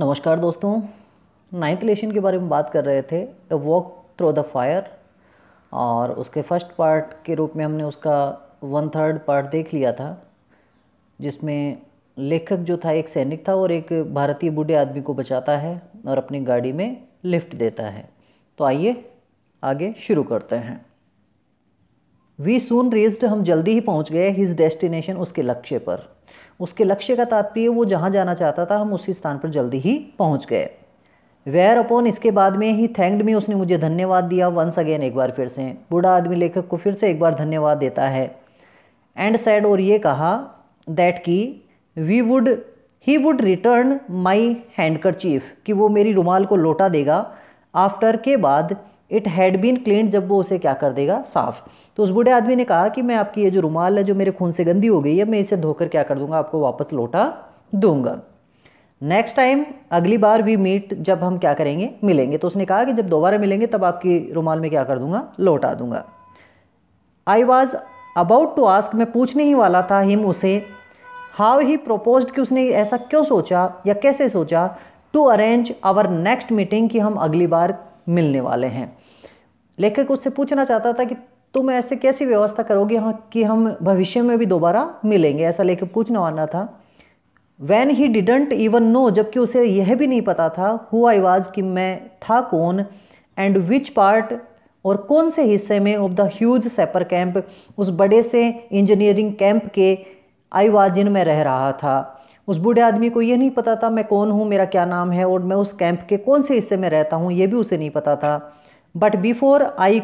नमस्कार दोस्तों नाइन्थ लेशन के बारे में बात कर रहे थे वॉक थ्रो द फायर और उसके फर्स्ट पार्ट के रूप में हमने उसका वन थर्ड पार्ट देख लिया था जिसमें लेखक जो था एक सैनिक था और एक भारतीय बूढ़े आदमी को बचाता है और अपनी गाड़ी में लिफ्ट देता है तो आइए आगे शुरू करते हैं वी सून रेज्ड हम जल्दी ही पहुंच गए हिज डेस्टिनेशन उसके लक्ष्य पर उसके लक्ष्य का तात्पर्य वो जहाँ जाना चाहता था हम उसी स्थान पर जल्दी ही पहुँच गए वेयर अपॉन इसके बाद में ही थैंक्ड में उसने मुझे धन्यवाद दिया वंस अगेन एक बार फिर से बूढ़ा आदमी लेखक को फिर से एक बार धन्यवाद देता है एंड सैड और ये कहा दैट की we would he would return my handkerchief कि वो मेरी रुमाल को लौटा देगा आफ्टर के बाद इट हैड बीन क्लीन जब वो उसे क्या कर देगा साफ़ तो उस बूढ़े आदमी ने कहा कि मैं आपकी ये जो रुमाल है जो मेरे खून से गंदी हो गई है मैं इसे धोकर क्या कर दूंगा आपको वापस लौटा दूंगा नेक्स्ट टाइम अगली बार वी मीट जब हम क्या करेंगे मिलेंगे तो उसने कहा कि जब दोबारा मिलेंगे तब आपकी रुमाल में क्या कर दूंगा लौटा दूंगा I was about to ask मैं पूछने ही वाला था हिम उसे हाउ ही प्रपोज कि उसने ऐसा क्यों सोचा या कैसे सोचा to arrange our next meeting कि हम अगली बार मिलने वाले हैं लेखक उससे पूछना चाहता था कि तुम ऐसे कैसी व्यवस्था करोगे हाँ कि हम भविष्य में भी दोबारा मिलेंगे ऐसा लेखक पूछने वाला था when he didn't even know जबकि उसे यह भी नहीं पता था हु आई वाज कि मैं था कौन एंड विच पार्ट और कौन से हिस्से में of the huge sapper camp उस बड़े से इंजीनियरिंग कैंप के आई वाज में रह रहा था उस बूढ़े आदमी को ये नहीं पता था मैं कौन हूँ मेरा क्या नाम है और मैं उस कैंप के कौन से हिस्से में रहता हूँ ये भी उसे नहीं पता था but before I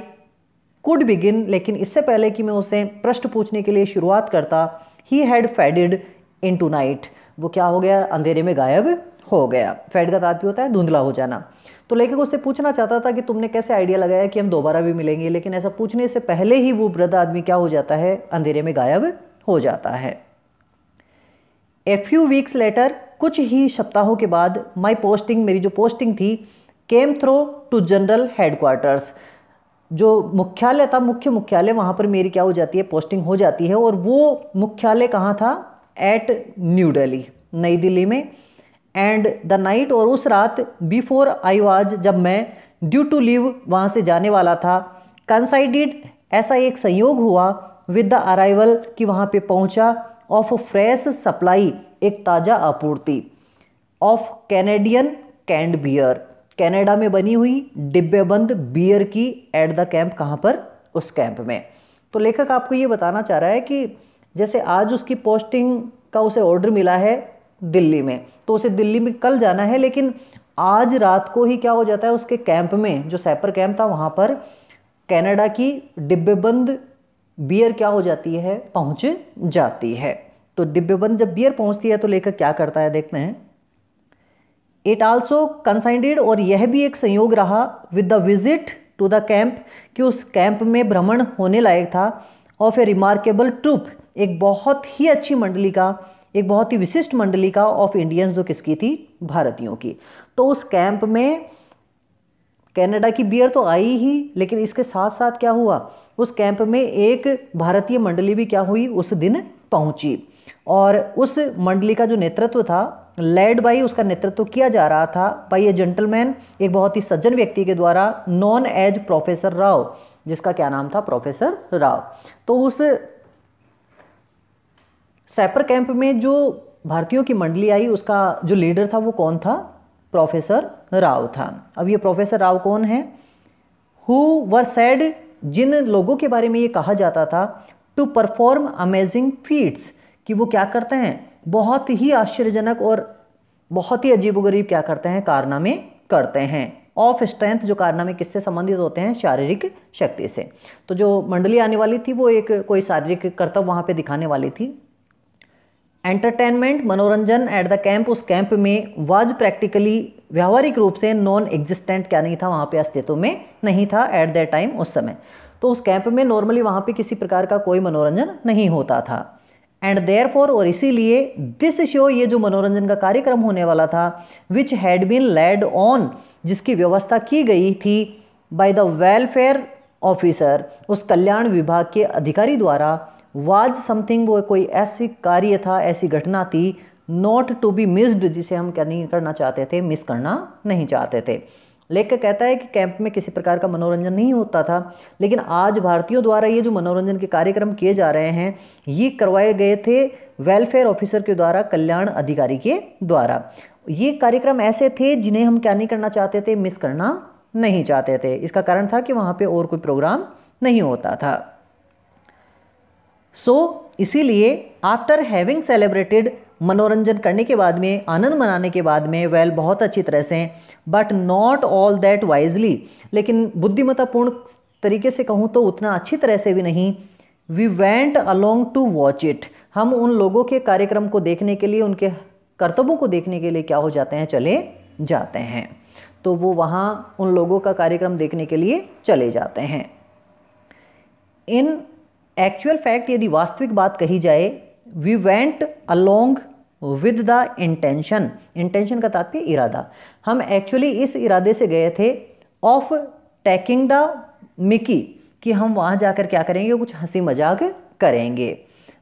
could begin लेकिन इससे पहले कि मैं उसे प्रश्न पूछने के लिए शुरुआत करता he had faded into night वो क्या हो गया अंधेरे में गायब हो गया फैड का भी होता है धुंधला हो जाना तो लेखक उससे पूछना चाहता था कि तुमने कैसे आइडिया लगाया कि हम दोबारा भी मिलेंगे लेकिन ऐसा पूछने से पहले ही वो वृद्ध आदमी क्या हो जाता है अंधेरे में गायब हो जाता है ए फ्यू वीक्स लेटर कुछ ही सप्ताहों के बाद माई पोस्टिंग मेरी जो पोस्टिंग थी came through to general headquarters जो मुख्यालय था मुख्य मुख्यालय वहाँ पर मेरी क्या हो जाती है पोस्टिंग हो जाती है और वो मुख्यालय कहाँ था एट न्यू दिल्ली नई दिल्ली में एंड द नाइट और उस रात बिफोर आई वाज जब मैं ड्यू टू लीव वहाँ से जाने वाला था कंसाइडेड ऐसा एक संयोग हुआ विद द अराइवल कि वहाँ पे पहुँचा ऑफ फ्रेश सप्लाई एक ताज़ा आपूर्ति of Canadian canned beer Canada में बनी हुई डिब्बेबंद बियर की एट द कैंप कहाँ पर उस कैंप में तो लेखक आपको ये बताना चाह रहा है कि जैसे आज उसकी पोस्टिंग का उसे ऑर्डर मिला है दिल्ली में तो उसे दिल्ली में कल जाना है लेकिन आज रात को ही क्या हो जाता है उसके कैंप में जो सैपर कैंप था वहाँ पर कनाडा की डिब्बेबंद बियर क्या हो जाती है पहुंच जाती है तो डिब्बेबंद जब बियर पहुंचती है तो लेखक क्या करता है देखते हैं इट आल्सो कंसाइंडेड और यह भी एक संयोग रहा with the visit to the camp कि उस कैंप में भ्रमण होने लायक था ऑफ ए रिमार्केबल ट्रूप एक बहुत ही अच्छी मंडली का एक बहुत ही विशिष्ट मंडली का ऑफ इंडियंस जो किसकी थी भारतीयों की तो उस कैंप में कनाडा की बियर तो आई ही लेकिन इसके साथ साथ क्या हुआ उस कैंप में एक भारतीय मंडली भी क्या हुई उस दिन पहुंची और उस मंडली का जो नेतृत्व था लेड बाई उसका नेतृत्व किया जा रहा था बाई ए जेंटलमैन एक बहुत ही सज्जन व्यक्ति के द्वारा नॉन एज प्रोफेसर राव जिसका क्या नाम था प्रोफेसर राव तो उस सैपर कैंप में जो भारतीयों की मंडली आई उसका जो लीडर था वो कौन था प्रोफेसर राव था अब ये प्रोफेसर राव कौन है हु वर सैड जिन लोगों के बारे में ये कहा जाता था टू परफॉर्म अमेजिंग फीट्स कि वो क्या करते हैं बहुत ही आश्चर्यजनक और बहुत ही अजीबोगरीब क्या करते हैं कारनामे करते हैं ऑफ स्ट्रेंथ जो कारनामे किससे संबंधित होते हैं शारीरिक शक्ति से तो जो मंडली आने वाली थी वो एक कोई शारीरिक कर्तव्य वहां पे दिखाने वाली थी एंटरटेनमेंट मनोरंजन एट द कैंप उस कैंप में वाज प्रैक्टिकली व्यावहारिक रूप से नॉन एग्जिस्टेंट क्या नहीं था वहाँ पे अस्तित्व में नहीं था एट दैट टाइम उस समय तो उस कैंप में नॉर्मली वहाँ पे किसी प्रकार का कोई मनोरंजन नहीं होता था एंड देयर फॉर और इसीलिए दिस शो ये जो मनोरंजन का कार्यक्रम होने वाला था which had been laid on जिसकी व्यवस्था की गई थी बाय द वेलफेयर ऑफिसर उस कल्याण विभाग के अधिकारी द्वारा वाज समथिंग वो कोई ऐसी कार्य था ऐसी घटना थी नॉट टू बी मिस्ड जिसे हम नहीं करना चाहते थे मिस करना नहीं चाहते थे लेखक कहता है कि कैंप में किसी प्रकार का मनोरंजन नहीं होता था लेकिन आज भारतीयों द्वारा ये जो मनोरंजन के कार्यक्रम किए जा रहे हैं ये करवाए गए थे वेलफेयर ऑफिसर के द्वारा कल्याण अधिकारी के द्वारा ये कार्यक्रम ऐसे थे जिन्हें हम क्या नहीं करना चाहते थे मिस करना नहीं चाहते थे इसका कारण था कि वहाँ पर और कोई प्रोग्राम नहीं होता था सो so, इसीलिए आफ्टर हैविंग सेलिब्रेटेड मनोरंजन करने के बाद में आनंद मनाने के बाद में वेल बहुत अच्छी तरह से but not all that wisely लेकिन बुद्धिमत्तापूर्ण तरीके से कहूँ तो उतना अच्छी तरह से भी नहीं we went along to watch it हम उन लोगों के कार्यक्रम को देखने के लिए उनके कर्तव्यों को देखने के लिए क्या हो जाते हैं चले जाते हैं तो वो वहाँ उन लोगों का कार्यक्रम देखने के लिए चले जाते हैं इन एक्चुअल फैक्ट यदि वास्तविक बात कही जाए we went along with the intention intention का तात्पर्य इरादा हम एक्चुअली इस इरादे से गए थे ऑफ टैकिंग द मिकी कि हम वहाँ जाकर क्या करेंगे कुछ हंसी मजाक करेंगे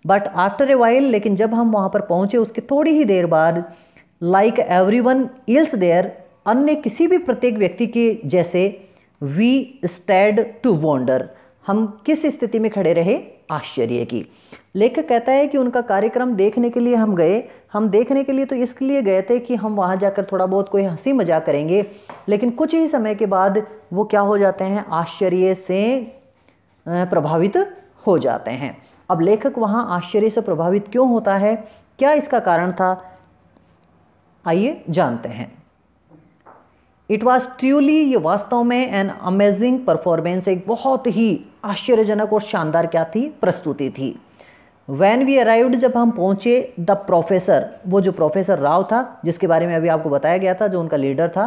बट आफ्टर ए वाइल लेकिन जब हम वहाँ पर पहुँचे उसके थोड़ी ही देर बाद like everyone else there अन्य किसी भी प्रत्येक व्यक्ति के जैसे वी स्टेड टू वॉन्डर हम किस स्थिति में खड़े रहे आश्चर्य की लेखक कहता है कि उनका कार्यक्रम देखने के लिए हम गए हम देखने के लिए तो इसलिए गए थे कि हम वहाँ जाकर थोड़ा बहुत कोई हंसी मजाक करेंगे लेकिन कुछ ही समय के बाद वो क्या हो जाते हैं आश्चर्य से प्रभावित हो जाते हैं अब लेखक वहाँ आश्चर्य से प्रभावित क्यों होता है क्या इसका कारण था आइए जानते हैं इट वॉज ट्रूली ये वास्तव में एन अमेजिंग परफॉर्मेंस एक बहुत ही आश्चर्यजनक और शानदार क्या थी प्रस्तुति थी वैन वी अराइव्ड जब हम पहुंचे द प्रोफेसर वो जो प्रोफेसर राव था जिसके बारे में अभी आपको बताया गया था जो उनका लीडर था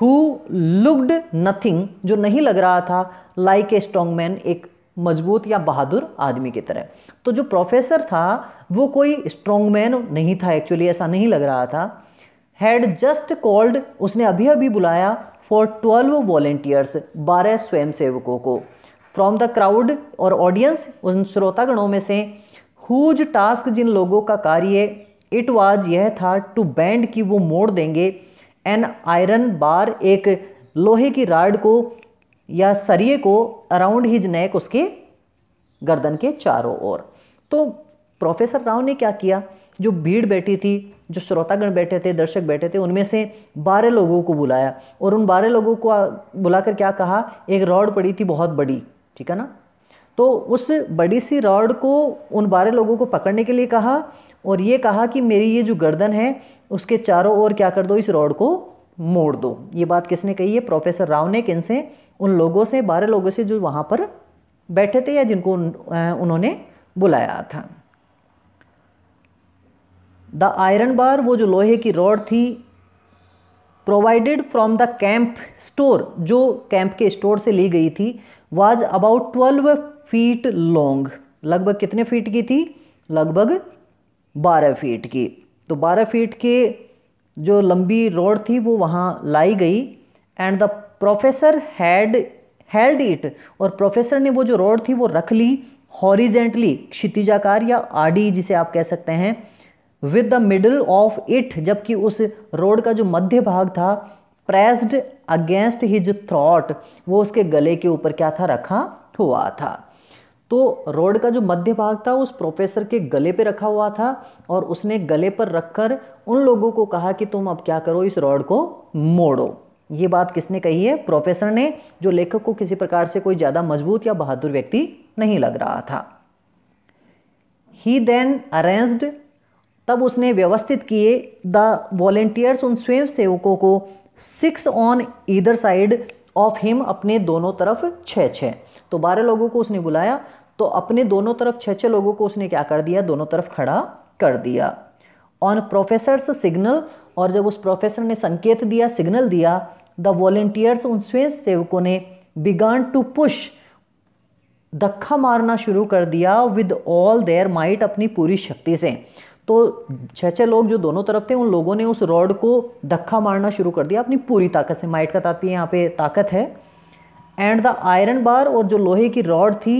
हु लुक्ड नथिंग जो नहीं लग रहा था लाइक ए स्ट्रॉन्ग मैन एक मजबूत या बहादुर आदमी की तरह तो जो प्रोफेसर था वो कोई स्ट्रॉन्ग मैन नहीं था एक्चुअली ऐसा नहीं लग रहा था हैड जस्ट कॉल्ड उसने अभी अभी बुलाया फॉर ट्वेल्व वॉलेंटियर्स बारह स्वयंसेवकों को फ्रॉम द क्राउड और ऑडियंस उन श्रोतागणों में से हुज टास्क जिन लोगों का कार्य इट वाज यह था टू बैंड कि वो मोड़ देंगे एन आयरन बार एक लोहे की राड को या सरिये को अराउंड हिज नेक उसके गर्दन के चारों ओर तो प्रोफेसर राव ने क्या किया जो भीड़ बैठी थी जो श्रोतागण बैठे थे दर्शक बैठे थे उनमें से बारह लोगों को बुलाया और उन बारह लोगों को बुलाकर क्या कहा एक रॉड पड़ी थी बहुत बड़ी ठीक है ना तो उस बड़ी सी रॉड को उन बारह लोगों को पकड़ने के लिए कहा और ये कहा कि मेरी ये जो गर्दन है उसके चारों ओर क्या कर दो इस रॉड को मोड़ दो ये बात किसने कही है प्रोफेसर राव ने किन से उन लोगों से बारह लोगों से जो वहाँ पर बैठे थे या जिनको उन, उन्होंने बुलाया था द आयरन बार वो जो लोहे की रॉड थी provided from the camp store जो कैंप के स्टोर से ली गई थी was about twelve feet long लगभग कितने फीट की थी लगभग बारह फीट की तो बारह फीट के जो लंबी रॉड थी वो वहाँ लाई गई and the professor had held it और प्रोफेसर ने वो जो रॉड थी वो रख ली हॉरिजेंटली क्षितिजाकार या आडी जिसे आप कह सकते हैं with the middle of it जबकि उस रोड का जो मध्य भाग था प्रेस्ड अगेंस्ट हिज थ्रॉट वो उसके गले के ऊपर क्या था रखा हुआ था तो रोड का जो मध्य भाग था उस प्रोफेसर के गले पे रखा हुआ था और उसने गले पर रखकर उन लोगों को कहा कि तुम अब क्या करो इस रोड को मोड़ो ये बात किसने कही है प्रोफेसर ने जो लेखक को किसी प्रकार से कोई ज़्यादा मजबूत या बहादुर व्यक्ति नहीं लग रहा था ही देन अरेंज्ड तब उसने व्यवस्थित किए द वॉलेंटियर्स उन स्वयं सेवकों को six on either side of him अपने दोनों तरफ छः छः तो बारह लोगों को उसने बुलाया तो अपने दोनों तरफ छः छः लोगों को उसने क्या कर दिया दोनों तरफ खड़ा कर दिया ऑन प्रोफेसर्स सिग्नल और जब उस प्रोफेसर ने संकेत दिया सिग्नल दिया द वॉलेंटियर्स उन स्वयं सेवकों ने बिगान टू पुश धक्का मारना शुरू कर दिया विद ऑल देयर माइट अपनी पूरी शक्ति से तो छः छः लोग जो दोनों तरफ थे उन लोगों ने उस रॉड को धक्का मारना शुरू कर दिया अपनी पूरी ताकत से माइट का तात्पर्य यहाँ पे ताकत है एंड द आयरन बार और जो लोहे की रॉड थी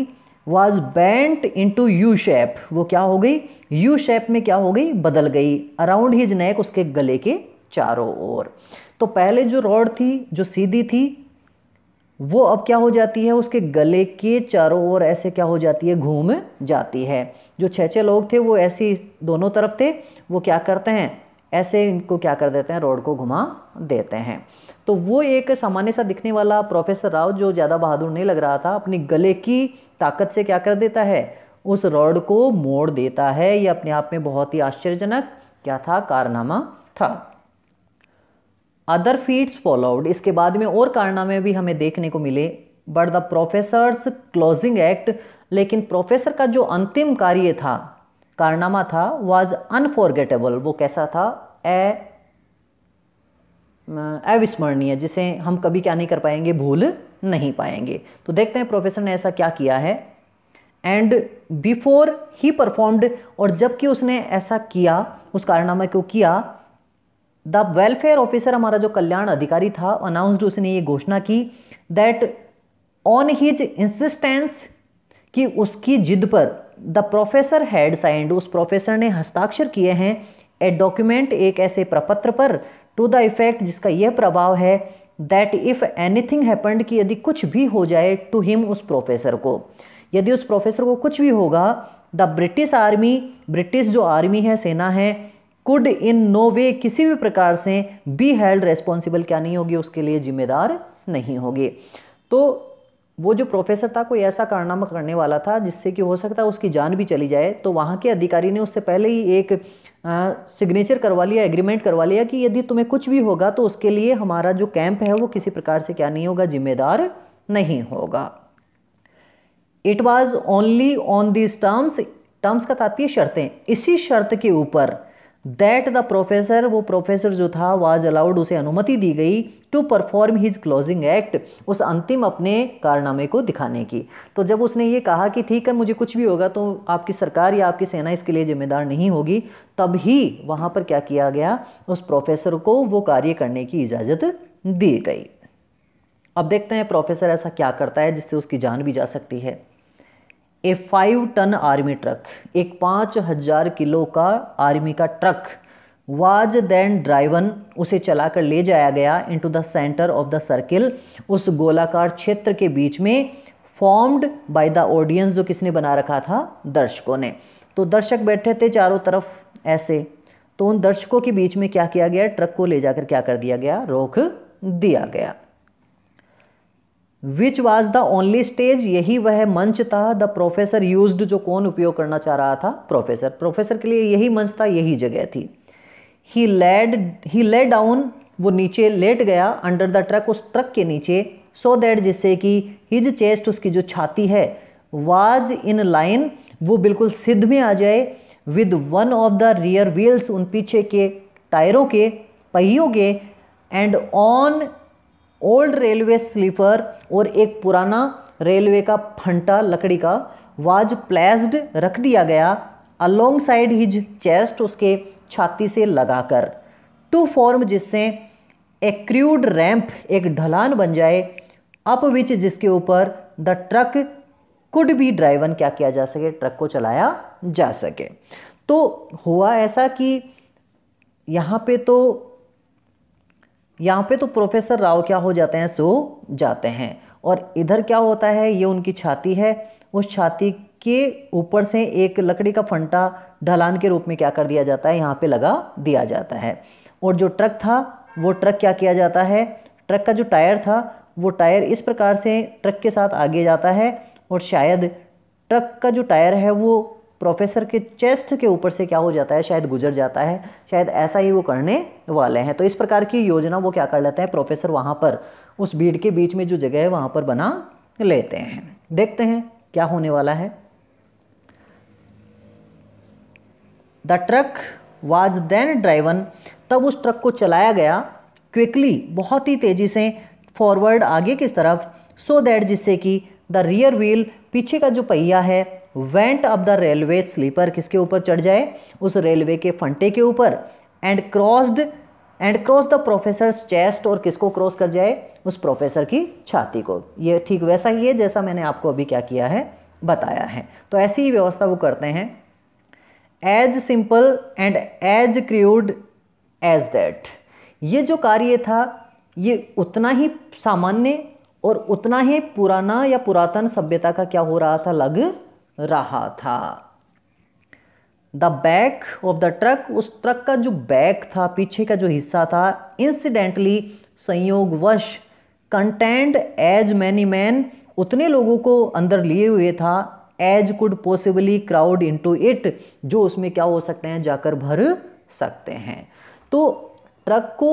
was bent into U shape वो क्या हो गई यू शेप में क्या हो गई बदल गई अराउंड हिज नेक उसके गले के चारों ओर तो पहले जो रॉड थी जो सीधी थी वो अब क्या हो जाती है उसके गले के चारों ओर ऐसे क्या हो जाती है घूम जाती है जो छः छः लोग थे वो ऐसे दोनों तरफ थे वो क्या करते हैं ऐसे इनको क्या कर देते हैं रोड को घुमा देते हैं तो वो एक सामान्य सा दिखने वाला प्रोफेसर राव जो ज़्यादा बहादुर नहीं लग रहा था अपनी गले की ताकत से क्या कर देता है उस रॉड को मोड़ देता है ये अपने आप में बहुत ही आश्चर्यजनक क्या था कारनामा था अदर फीड्स फॉलोड इसके बाद में और कारनामे भी हमें देखने को मिले but the professor's closing act लेकिन प्रोफेसर का जो अंतिम कार्य था कारनामा था वाज अनफॉरगेटेबल वो कैसा था ए अविस्मरणीय जिसे हम कभी क्या नहीं कर पाएंगे भूल नहीं पाएंगे तो देखते हैं प्रोफेसर ने ऐसा क्या किया है एंड बिफोर ही परफॉर्म्ड और जबकि उसने ऐसा किया उस कारनामा को किया द वेलफेयर ऑफिसर हमारा जो कल्याण अधिकारी था अनाउंस्ड उसने ये घोषणा की दैट ऑन हिज इंसिस्टेंस कि उसकी जिद पर द प्रोफेसर हैड साइंड उस प्रोफेसर ने हस्ताक्षर किए हैं ए डॉक्यूमेंट एक ऐसे प्रपत्र पर टू द इफेक्ट जिसका यह प्रभाव है दैट इफ़ एनीथिंग हैपन्ड कि यदि कुछ भी हो जाए टू हिम उस प्रोफेसर को यदि उस प्रोफेसर को कुछ भी होगा द ब्रिटिश आर्मी ब्रिटिश जो आर्मी है सेना है कुड इन नो वे किसी भी प्रकार से बी हेल्ड रेस्पॉन्सिबल क्या नहीं होगी उसके लिए जिम्मेदार नहीं होगी तो वो जो प्रोफेसर था कोई ऐसा कारनामा करने वाला था जिससे कि हो सकता है उसकी जान भी चली जाए तो वहाँ के अधिकारी ने उससे पहले ही एक सिग्नेचर करवा लिया एग्रीमेंट करवा लिया कि यदि तुम्हें कुछ भी होगा तो उसके लिए हमारा जो कैंप है वो किसी प्रकार से क्या नहीं होगा जिम्मेदार नहीं होगा it was only on these terms terms का तात्पर्य शर्तें इसी शर्त के ऊपर दैट द प्रोफेसर वो प्रोफेसर जो था वाज अलाउड उसे अनुमति दी गई to perform his closing act उस अंतिम अपने कारनामे को दिखाने की तो जब उसने ये कहा कि ठीक है मुझे कुछ भी होगा तो आपकी सरकार या आपकी सेना इसके लिए जिम्मेदार नहीं होगी तब ही वहाँ पर क्या किया गया उस प्रोफेसर को वो कार्य करने की इजाज़त दी गई अब देखते हैं प्रोफेसर ऐसा क्या करता है जिससे उसकी जान भी जा सकती है a five ton army truck एक पाँच हजार किलो का आर्मी का ट्रक वाज देन ड्राइवन उसे चलाकर ले जाया गया into the centre of the circle उस गोलाकार क्षेत्र के बीच में फॉर्म्ड बाय द ऑडियंस जो किसने बना रखा था दर्शकों ने तो दर्शक बैठे थे चारों तरफ ऐसे तो उन दर्शकों के बीच में क्या किया गया ट्रक को ले जाकर क्या कर दिया गया रोक दिया गया which was the only stage यही वह मंच था द प्रोफेसर यूज जो कौन उपयोग करना चाह रहा था प्रोफेसर प्रोफेसर के लिए यही मंच था यही जगह थी ही लेड ही ले डाउन वो नीचे लेट गया अंडर द ट्रक उस ट्रक के नीचे सो so दैट जिससे कि हिज चेस्ट उसकी जो छाती है वाज इन लाइन वो बिल्कुल सिद्ध में आ जाए with one of the rear wheels उन पीछे के टायरों के पहियों के and on old railway sleeper और एक पुराना रेलवे का फंटा लकड़ी का वाज प्लेस्ड रख दिया गया अलोंग साइड हिज चेस्ट उसके छाती से लगाकर टू फॉर्म जिससे एक्रूड रैंप एक ढलान बन जाए अप विच जिसके ऊपर द ट्रक कुड भी ड्राइवन क्या किया जा सके ट्रक को चलाया जा सके तो हुआ ऐसा कि यहाँ पे तो यहाँ पे तो प्रोफेसर राव क्या हो जाते हैं सो जाते हैं और इधर क्या होता है ये उनकी छाती है उस छाती के ऊपर से एक लकड़ी का फंटा ढलान के रूप में क्या कर दिया जाता है यहाँ पे लगा दिया जाता है और जो ट्रक था वो ट्रक क्या किया जाता है ट्रक का जो टायर था वो टायर इस प्रकार से ट्रक के साथ आगे जाता है और शायद ट्रक का जो टायर है वो प्रोफेसर के चेस्ट के ऊपर से क्या हो जाता है शायद गुजर जाता है शायद ऐसा ही वो करने वाले हैं तो इस प्रकार की योजना वो क्या कर लेते हैं प्रोफेसर वहाँ पर उस भीड़ के बीच में जो जगह है वहाँ पर बना लेते हैं देखते हैं क्या होने वाला है the truck was then driven तब उस ट्रक को चलाया गया क्विकली बहुत ही तेज़ी से फॉरवर्ड आगे की तरफ सो so दैट जिससे कि द रियर व्हील पीछे का जो पहिया है went up the railway sleeper किसके ऊपर चढ़ जाए उस रेलवे के फंटे के ऊपर and crossed and cross the professor chest और किसको क्रॉस कर जाए उस प्रोफेसर की छाती को ये ठीक वैसा ही है जैसा मैंने आपको अभी क्या किया है बताया है तो ऐसी ही व्यवस्था वो करते हैं as simple and as crude as that ये जो कार्य था ये उतना ही सामान्य और उतना ही पुराना या पुरातन सभ्यता का क्या हो रहा था लग रहा था the back of the truck उस ट्रक का जो बैक था पीछे का जो हिस्सा था इंसिडेंटली संयोगवश कंटेंट एज मैनी मैन उतने लोगों को अंदर लिए हुए था as could possibly crowd into it जो उसमें क्या हो सकते हैं जाकर भर सकते हैं तो ट्रक को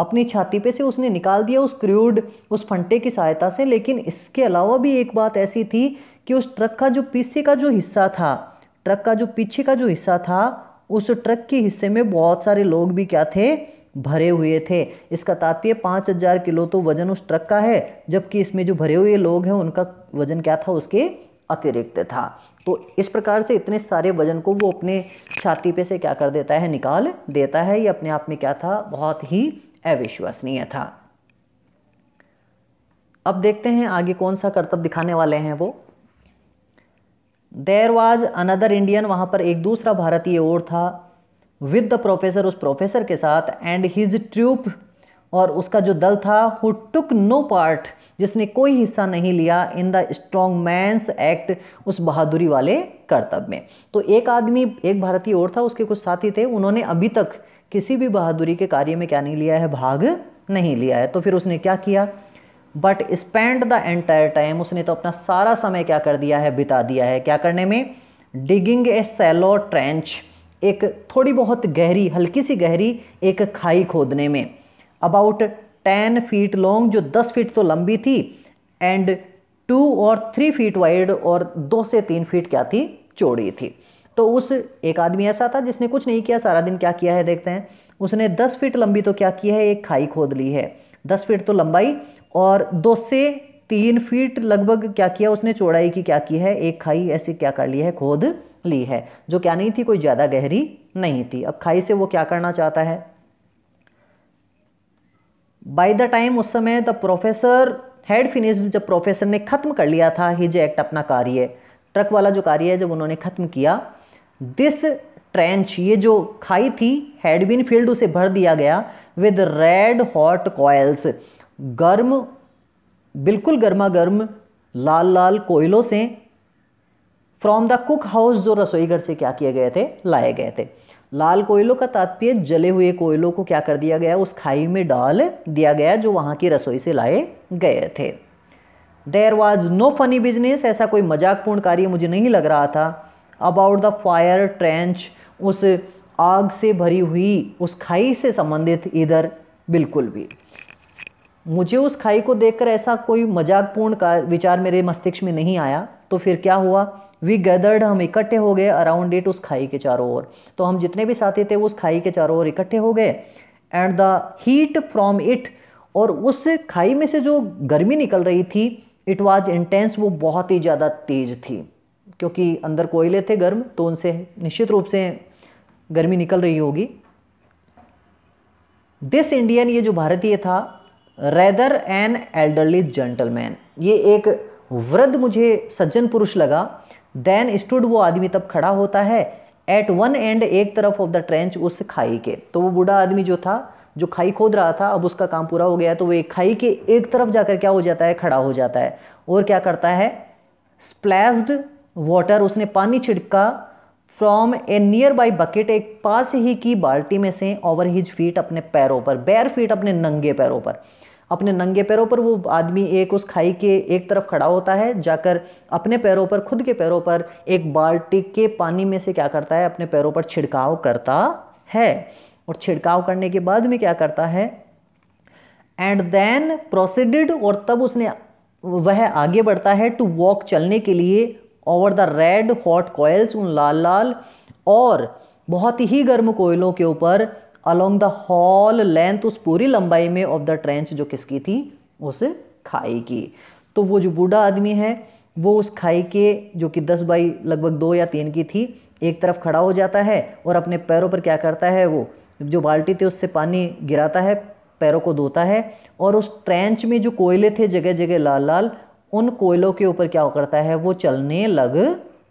अपनी छाती पे से उसने निकाल दिया उस क्रूड उस फंटे की सहायता से लेकिन इसके अलावा भी एक बात ऐसी थी कि उस ट्रक का जो पीछे का जो हिस्सा था ट्रक का जो पीछे का जो हिस्सा था उस ट्रक के हिस्से में बहुत सारे लोग भी क्या थे भरे हुए थे इसका तात्पर्य पाँच हजार किलो तो वजन उस ट्रक का है जबकि इसमें जो भरे हुए लोग हैं उनका वजन क्या था उसके अतिरिक्त था तो इस प्रकार से इतने सारे वजन को वो अपने छाती पे से क्या कर देता है निकाल देता है ये अपने आप में क्या था बहुत ही अविश्वसनीय था अब देखते हैं आगे कौन सा कर्तव्य दिखाने वाले हैं वो देर वॉज अनदर इंडियन वहाँ पर एक दूसरा भारतीय और था विद द प्रोफेसर उस प्रोफेसर के साथ एंड हिज ट्रूप और उसका जो दल था हु टुक नो पार्ट जिसने कोई हिस्सा नहीं लिया in the strong man's act उस बहादुरी वाले कर्तव्य में तो एक आदमी एक भारतीय और था उसके कुछ साथी थे उन्होंने अभी तक किसी भी बहादुरी के कार्य में क्या नहीं लिया है भाग नहीं लिया है तो फिर उसने क्या किया but spend the entire time उसने तो अपना सारा समय क्या कर दिया है बिता दिया है क्या करने में डिगिंग ए सैलो ट्रेंच एक थोड़ी बहुत गहरी हल्की सी गहरी एक खाई खोदने में अबाउट टेन फीट लॉन्ग जो दस फीट तो लंबी थी एंड टू और थ्री फीट वाइड और दो से तीन फीट क्या थी चौड़ी थी तो उस एक आदमी ऐसा था जिसने कुछ नहीं किया सारा दिन क्या किया है देखते हैं उसने दस फीट लंबी तो क्या किया है एक खाई खोद ली है दस फीट तो लंबाई और दो से तीन फीट लगभग क्या किया उसने चौड़ाई की क्या की है एक खाई ऐसे क्या कर ली है खोद ली है जो क्या नहीं थी कोई ज़्यादा गहरी नहीं थी अब खाई से वो क्या करना चाहता है बाय द टाइम उस समय द प्रोफेसर हेड फिनिश जब प्रोफेसर ने ख़त्म कर लिया था हिज एक्ट अपना कार्य ट्रक वाला जो कार्य है जब उन्होंने ख़त्म किया दिस ट्रेंच ये जो खाई थी हेडबिन फील्ड उसे भर दिया गया विद रेड हॉट कॉयल्स गर्म बिल्कुल गर्मा गर्म लाल लाल कोयलों से फ्रॉम द कुक हाउस जो रसोईघर से क्या किए गए थे लाए गए थे लाल कोयलों का तात्पर्य जले हुए कोयलों को क्या कर दिया गया उस खाई में डाल दिया गया जो वहाँ की रसोई से लाए गए थे there was no funny business ऐसा कोई मजाकपूर्ण कार्य मुझे नहीं लग रहा था अबाउट द फायर ट्रेंच उस आग से भरी हुई उस खाई से संबंधित इधर बिल्कुल भी मुझे उस खाई को देखकर ऐसा कोई मजाकपूर्ण विचार मेरे मस्तिष्क में नहीं आया तो फिर क्या हुआ वी गैदर्ड हम इकट्ठे हो गए अराउंड इट उस खाई के चारों ओर तो हम जितने भी साथी थे उस खाई के चारों ओर इकट्ठे हो गए and the heat from it और उस खाई में से जो गर्मी निकल रही थी इट वॉज इंटेंस वो बहुत ही ज़्यादा तेज थी क्योंकि अंदर कोयले थे गर्म तो उनसे निश्चित रूप से गर्मी निकल रही होगी दिस इंडियन ये जो भारतीय था रेदर एन एल्डरली जेंटलमैन ये एक वृद्ध मुझे सज्जन पुरुष लगा देन स्टूड वो आदमी तब खड़ा होता है एट वन एंड एक तरफ ऑफ द ट्रेंच उस खाई के तो वो बूढ़ा आदमी जो था जो खाई खोद रहा था अब उसका काम पूरा हो गया तो वो एक खाई के एक तरफ जाकर क्या हो जाता है खड़ा हो जाता है और क्या करता है स्प्लैस्ड वाटर उसने पानी छिड़का from a nearby bucket एक पास ही की बाल्टी में से ओवर हिज फीट अपने पैरों पर बैर फीट अपने नंगे पैरों पर अपने नंगे पैरों पर वो आदमी एक उस खाई के एक तरफ खड़ा होता है जाकर अपने पैरों पर खुद के पैरों पर एक बाल्टी के पानी में से क्या करता है अपने पैरों पर छिड़काव करता है और छिड़काव करने के बाद में क्या करता है एंड देन प्रोसीडेड और तब उसने वह आगे बढ़ता है टू वॉक चलने के लिए over the red hot coals उन लाल लाल और बहुत ही गर्म कोयलों के ऊपर अलोंग द हॉल लेंथ उस पूरी लंबाई में ऑफ द ट्रेंच जो किसकी थी उस खाई की तो वो जो बूढ़ा आदमी है वो उस खाई के जो कि दस बाई लगभग दो या तीन की थी एक तरफ खड़ा हो जाता है और अपने पैरों पर क्या करता है वो जो बाल्टी थी उससे पानी गिराता है पैरों को धोता है और उस ट्रेंच में जो कोयले थे जगह जगह लाल लाल उन कोयलों के ऊपर क्या करता है वो चलने लग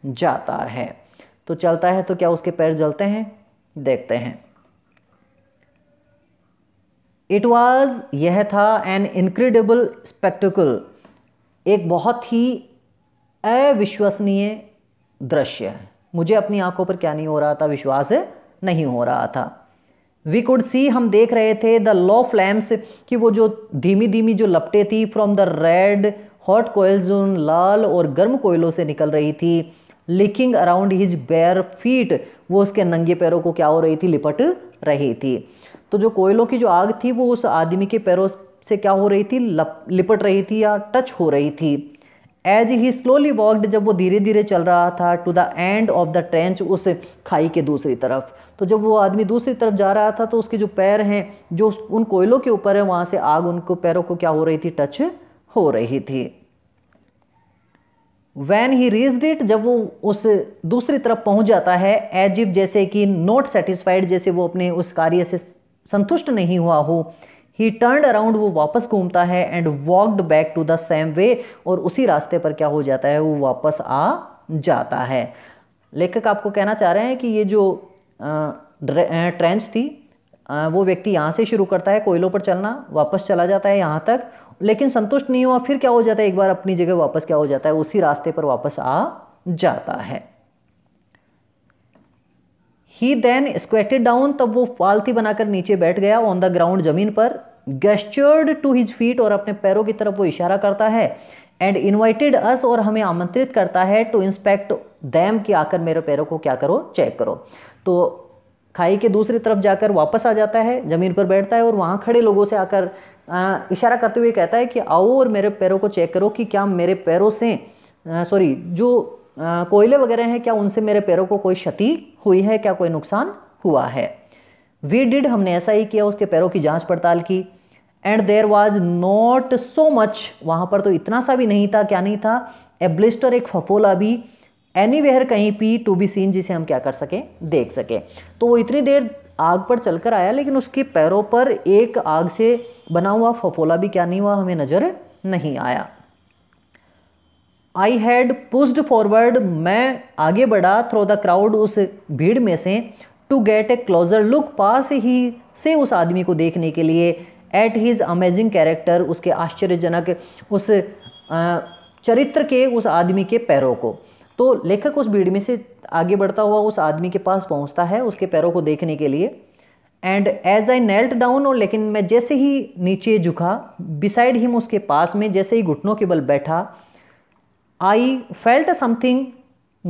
जाता है तो चलता है तो क्या उसके पैर जलते हैं देखते हैं इट वॉज़ यह था एन इनक्रेडिबल स्पेक्टिकल एक बहुत ही अविश्वसनीय दृश्य है मुझे अपनी आंखों पर क्या नहीं हो रहा था विश्वास नहीं हो रहा था वी कुड सी हम देख रहे थे द लो फ्लैम्स कि वो जो धीमी धीमी जो लपटे थी from the red hot coals उन लाल और गर्म कोयलों से निकल रही थी licking around his bare feet वो उसके नंगे पैरों को क्या हो रही थी लिपट रही थी तो जो कोयलों की जो आग थी वो उस आदमी के पैरों से क्या हो रही थी लप लिपट रही थी या टच हो रही थी एज ही स्लोली वॉकड जब वो धीरे धीरे चल रहा था to the end of the trench उस खाई के दूसरी तरफ तो जब वो आदमी दूसरी तरफ जा रहा था तो उसके जो पैर हैं जो उन कोयलों के ऊपर है वहाँ से आग उनको पैरों को क्या हो रही थी टच हो रही थी वैन ही रीज इट जब वो उस दूसरी तरफ पहुंच जाता है एजिप जैसे कि नॉट सेटिस्फाइड जैसे वो अपने उस कार्य से संतुष्ट नहीं हुआ हो ही टर्न अराउंड वो वापस घूमता है and walked back to the same way और उसी रास्ते पर क्या हो जाता है वो वापस आ जाता है लेखक आपको कहना चाह रहे हैं कि ये जो ट्रेंच थी आ, वो व्यक्ति यहाँ से शुरू करता है कोयलों पर चलना वापस चला जाता है यहाँ तक लेकिन संतुष्ट नहीं हुआ फिर क्या हो जाता है एक बार अपनी जगह वापस क्या हो जाता है उसी रास्ते पर वापस आ जाता है ही देन स्क्वेटेड डाउन तब वो पालथी बनाकर नीचे बैठ गया ऑन द ग्राउंड जमीन पर गेस्चर्ड टू हिज फीट और अपने पैरों की तरफ वो इशारा करता है एंड इन्वाइटेड अस और हमें आमंत्रित करता है टू इंस्पेक्ट दैम कि आकर मेरे पैरों को क्या करो चेक करो तो खाई के दूसरी तरफ जाकर वापस आ जाता है ज़मीन पर बैठता है और वहाँ खड़े लोगों से आकर आ, इशारा करते हुए कहता है कि आओ और मेरे पैरों को चेक करो कि क्या मेरे पैरों से सॉरी जो कोयले वगैरह हैं क्या उनसे मेरे पैरों को कोई क्षति हुई है क्या कोई नुकसान हुआ है वी डिड हमने ऐसा ही किया उसके पैरों की जांच पड़ताल की and there was not so much वहाँ पर तो इतना सा भी नहीं था क्या नहीं था ए ब्लिस्टर एक फफोला भी एनी वेयर कहीं पी टू बी सीन जिसे हम क्या कर सकें देख सकें तो वो इतनी देर आग पर चलकर आया लेकिन उसके पैरों पर एक आग से बना हुआ फफोला भी क्या नहीं हुआ हमें नज़र नहीं आया आई हैड पुस्ड फॉरवर्ड मैं आगे बढ़ा थ्रो द क्राउड उस भीड़ में से to get a closer look पास ही से उस आदमी को देखने के लिए एट हीज़ अमेजिंग कैरेक्टर उसके आश्चर्यजनक उस चरित्र के उस आदमी के पैरों को तो लेखक उस भीड़ में से आगे बढ़ता हुआ उस आदमी के पास पहुंचता है उसके पैरों को देखने के लिए and as I knelt down और लेकिन मैं जैसे ही नीचे झुका बिसाइड हिम उसके पास में जैसे ही घुटनों के बल बैठा आई फेल्ट समथिंग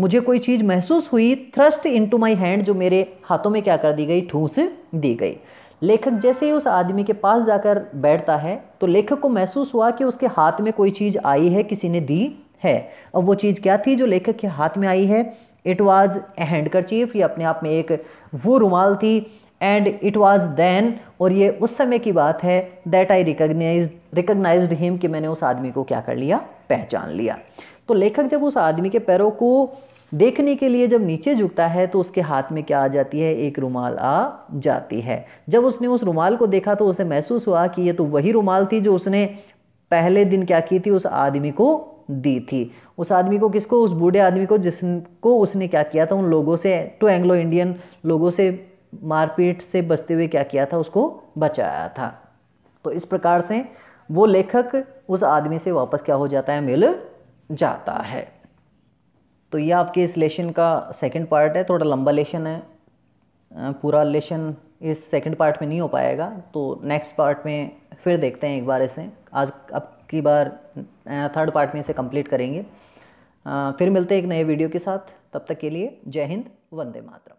मुझे कोई चीज़ महसूस हुई thrust into my hand जो मेरे हाथों में क्या कर दी गई ठूस दी गई लेखक जैसे ही उस आदमी के पास जाकर बैठता है तो लेखक को महसूस हुआ कि उसके हाथ में कोई चीज़ आई है किसी ने दी है अब वो चीज़ क्या थी जो लेखक के हाथ में आई है it was a handkerchief ये अपने आप में एक वो रुमाल थी एंड इट वॉज देन और ये उस समय की बात है that I recognise recognise him कि मैंने उस आदमी को क्या कर लिया पहचान लिया तो लेखक जब उस आदमी के पैरों को देखने के लिए जब नीचे झुकता है तो उसके हाथ में क्या आ जाती है एक रुमाल आ जाती है जब उसने उस रुमाल को देखा तो उसे महसूस हुआ कि ये तो वही रुमाल थी जो उसने पहले दिन क्या की थी उस आदमी को दी थी उस आदमी को किसको उस बूढ़े आदमी को जिसको उसने क्या किया था उन लोगों से टू तो एंग्लो इंडियन लोगों से मारपीट से बचते हुए क्या किया था उसको बचाया था तो इस प्रकार से वो लेखक उस आदमी से वापस क्या हो जाता है मिल जाता है तो ये आपके इस लेशन का सेकंड पार्ट है थोड़ा लंबा लेशन है पूरा लेशन इस सेकंड पार्ट में नहीं हो पाएगा तो नेक्स्ट पार्ट में फिर देखते हैं एक बार इसे आज अब की बार थर्ड पार्ट में इसे कंप्लीट करेंगे फिर मिलते हैं एक नए वीडियो के साथ तब तक के लिए जय हिंद वंदे मातरम